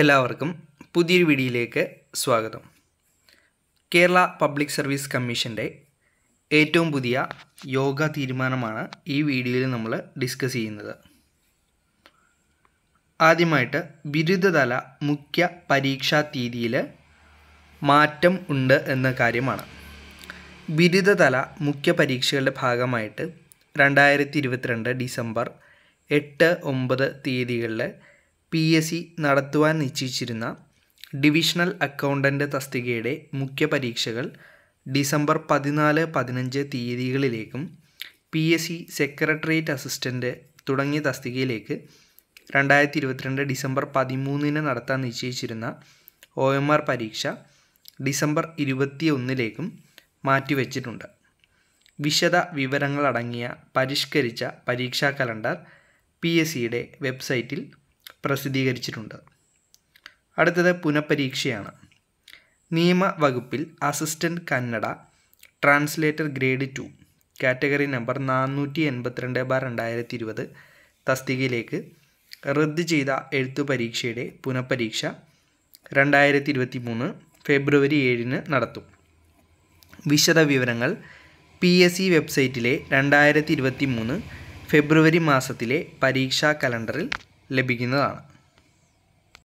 എല്ലാവർക്കും പുതിയൊരു വീഡിയോയിലേക്ക് സ്വാഗതം കേരള പബ്ലിക് സർവീസ് കമ്മീഷൻ്റെ ഏറ്റവും പുതിയ യോഗ തീരുമാനമാണ് ഈ വീഡിയോയിൽ നമ്മൾ ഡിസ്കസ് ചെയ്യുന്നത് ആദ്യമായിട്ട് ബിരുദതല മുഖ്യ പരീക്ഷാ തീയതിയിൽ മാറ്റം ഉണ്ട് എന്ന കാര്യമാണ് ബിരുദതല മുഖ്യ പരീക്ഷകളുടെ ഭാഗമായിട്ട് രണ്ടായിരത്തി ഇരുപത്തിരണ്ട് ഡിസംബർ എട്ട് ഒമ്പത് തീയതികളിൽ പി എസ് സി നടത്തുവാൻ നിശ്ചയിച്ചിരുന്ന ഡിവിഷണൽ അക്കൗണ്ടൻ്റ് തസ്തികയുടെ മുഖ്യ പരീക്ഷകൾ ഡിസംബർ പതിനാല് പതിനഞ്ച് തീയതികളിലേക്കും P S C secretariat assistant തുടങ്ങിയ തസ്തികയിലേക്ക് രണ്ടായിരത്തി ഇരുപത്തിരണ്ട് ഡിസംബർ പതിമൂന്നിന് നടത്താൻ നിശ്ചയിച്ചിരുന്ന ഒ എം ആർ പരീക്ഷ ഡിസംബർ ഇരുപത്തി ഒന്നിലേക്കും മാറ്റിവെച്ചിട്ടുണ്ട് വിശദ വിവരങ്ങളടങ്ങിയ പരിഷ്കരിച്ച പരീക്ഷാ കലണ്ടർ പി എസ് സിയുടെ വെബ്സൈറ്റിൽ പ്രസിദ്ധീകരിച്ചിട്ടുണ്ട് അടുത്തത് പുനഃപരീക്ഷയാണ് നിയമ വകുപ്പിൽ Kannada translator grade two category number നാനൂറ്റി എൺപത്തിരണ്ട് ബാർ രണ്ടായിരത്തി ഇരുപത് തസ്തികയിലേക്ക് റദ്ദ് ചെയ്ത എഴുത്തു പരീക്ഷയുടെ പുനഃപരീക്ഷ രണ്ടായിരത്തി ഇരുപത്തി മൂന്ന് ഫെബ്രുവരി ഏഴിന് നടത്തും വിശദ വിവരങ്ങൾ പി എസ് സി വെബ്സൈറ്റിലെ രണ്ടായിരത്തി ഇരുപത്തി മൂന്ന് ഫെബ്രുവരി മാസത്തിലെ പരീക്ഷാ കലണ്ടറിൽ Le beginaron.